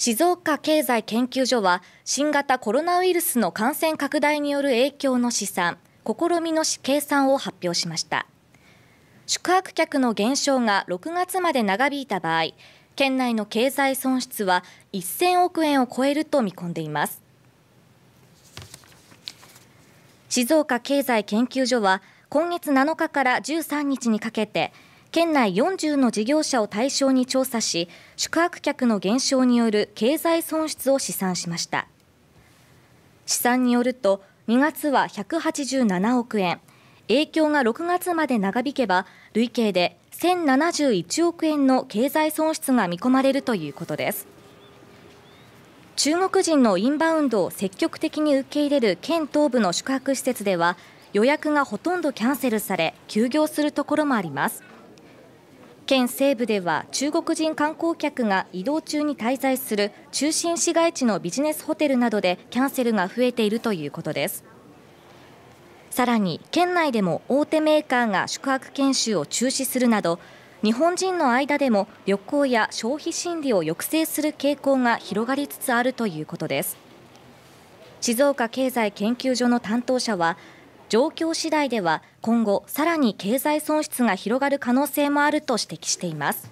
静岡経済研究所は新型コロナウイルスの感染拡大による影響の試算試みの計算を発表しました宿泊客の減少が6月まで長引いた場合県内の経済損失は1000億円を超えると見込んでいます静岡経済研究所は今月7日から13日にかけて県内40の事業者を対象に調査し宿泊客の減少による経済損失を試算しました試算によると2月は187億円影響が6月まで長引けば累計で1071億円の経済損失が見込まれるということです中国人のインバウンドを積極的に受け入れる県東部の宿泊施設では予約がほとんどキャンセルされ休業するところもあります県西部では中国人観光客が移動中に滞在する中心市街地のビジネスホテルなどでキャンセルが増えているということですさらに県内でも大手メーカーが宿泊研修を中止するなど日本人の間でも旅行や消費心理を抑制する傾向が広がりつつあるということです静岡経済研究所の担当者は状況次第では今後さらに経済損失が広がる可能性もあると指摘しています